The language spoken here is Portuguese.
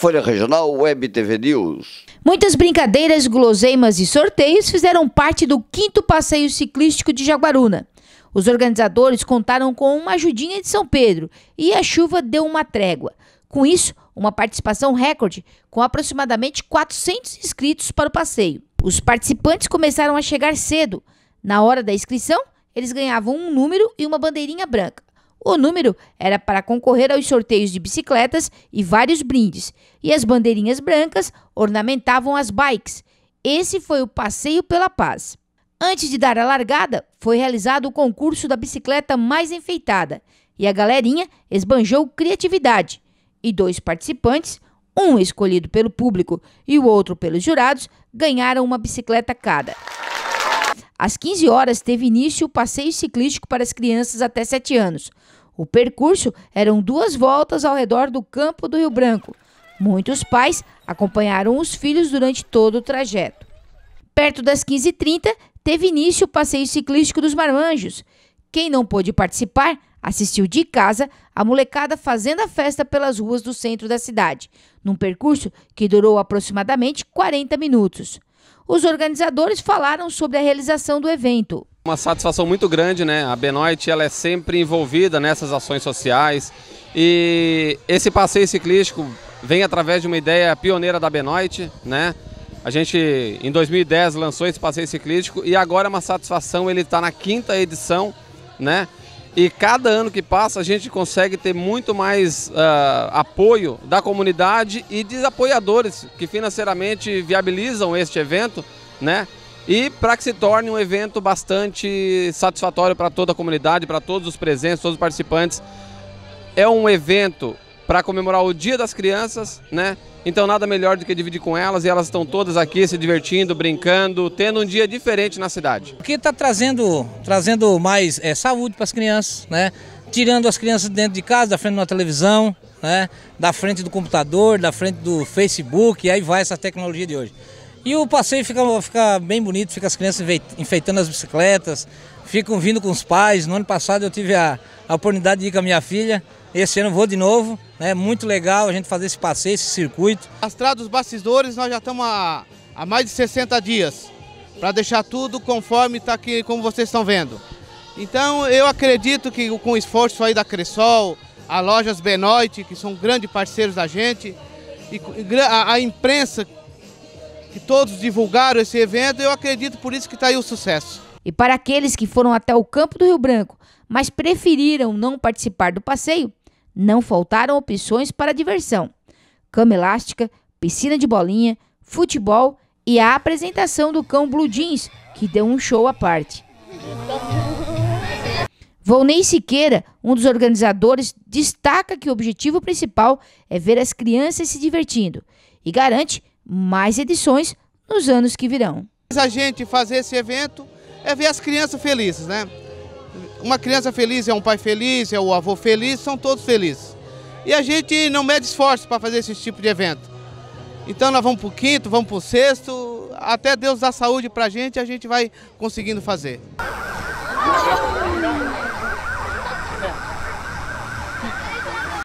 Folha Regional, Web TV News. Muitas brincadeiras, guloseimas e sorteios fizeram parte do quinto passeio ciclístico de Jaguaruna. Os organizadores contaram com uma ajudinha de São Pedro e a chuva deu uma trégua. Com isso, uma participação recorde, com aproximadamente 400 inscritos para o passeio. Os participantes começaram a chegar cedo. Na hora da inscrição, eles ganhavam um número e uma bandeirinha branca. O número era para concorrer aos sorteios de bicicletas e vários brindes, e as bandeirinhas brancas ornamentavam as bikes. Esse foi o Passeio pela Paz. Antes de dar a largada, foi realizado o concurso da bicicleta mais enfeitada e a galerinha esbanjou criatividade. E dois participantes, um escolhido pelo público e o outro pelos jurados, ganharam uma bicicleta cada. Às 15 horas teve início o passeio ciclístico para as crianças até 7 anos. O percurso eram duas voltas ao redor do campo do Rio Branco. Muitos pais acompanharam os filhos durante todo o trajeto. Perto das 15h30 teve início o passeio ciclístico dos marmanjos. Quem não pôde participar assistiu de casa a molecada fazendo a festa pelas ruas do centro da cidade, num percurso que durou aproximadamente 40 minutos os organizadores falaram sobre a realização do evento. Uma satisfação muito grande, né? A Benoit ela é sempre envolvida nessas ações sociais e esse passeio ciclístico vem através de uma ideia pioneira da Benoit, né? A gente, em 2010, lançou esse passeio ciclístico e agora é uma satisfação ele está na quinta edição, né? E cada ano que passa a gente consegue ter muito mais uh, apoio da comunidade e de apoiadores que financeiramente viabilizam este evento, né? E para que se torne um evento bastante satisfatório para toda a comunidade, para todos os presentes, todos os participantes. É um evento para comemorar o Dia das Crianças, né? Então nada melhor do que dividir com elas e elas estão todas aqui se divertindo, brincando, tendo um dia diferente na cidade. O que está trazendo, trazendo mais é, saúde para as crianças, né? Tirando as crianças dentro de casa, da frente de uma televisão, né? Da frente do computador, da frente do Facebook, e aí vai essa tecnologia de hoje. E o passeio fica, fica bem bonito, fica as crianças enfeitando as bicicletas, ficam vindo com os pais. No ano passado eu tive a, a oportunidade de ir com a minha filha esse ano vou de novo, né? Muito legal a gente fazer esse passeio, esse circuito. Astrado dos bastidores, nós já estamos há, há mais de 60 dias para deixar tudo conforme está aqui, como vocês estão vendo. Então eu acredito que com o esforço aí da Cressol, a Lojas Benoit, que são grandes parceiros da gente, e a, a imprensa, que todos divulgaram esse evento, eu acredito por isso que está aí o sucesso. E para aqueles que foram até o Campo do Rio Branco, mas preferiram não participar do passeio, não faltaram opções para diversão: cama elástica, piscina de bolinha, futebol e a apresentação do cão Blue Jeans, que deu um show à parte. Volney Siqueira, um dos organizadores, destaca que o objetivo principal é ver as crianças se divertindo e garante mais edições nos anos que virão. A gente fazer esse evento é ver as crianças felizes, né? Uma criança feliz é um pai feliz, é o avô feliz, são todos felizes. E a gente não mede esforço para fazer esse tipo de evento. Então nós vamos para o quinto, vamos para o sexto, até Deus dar saúde para a gente, a gente vai conseguindo fazer.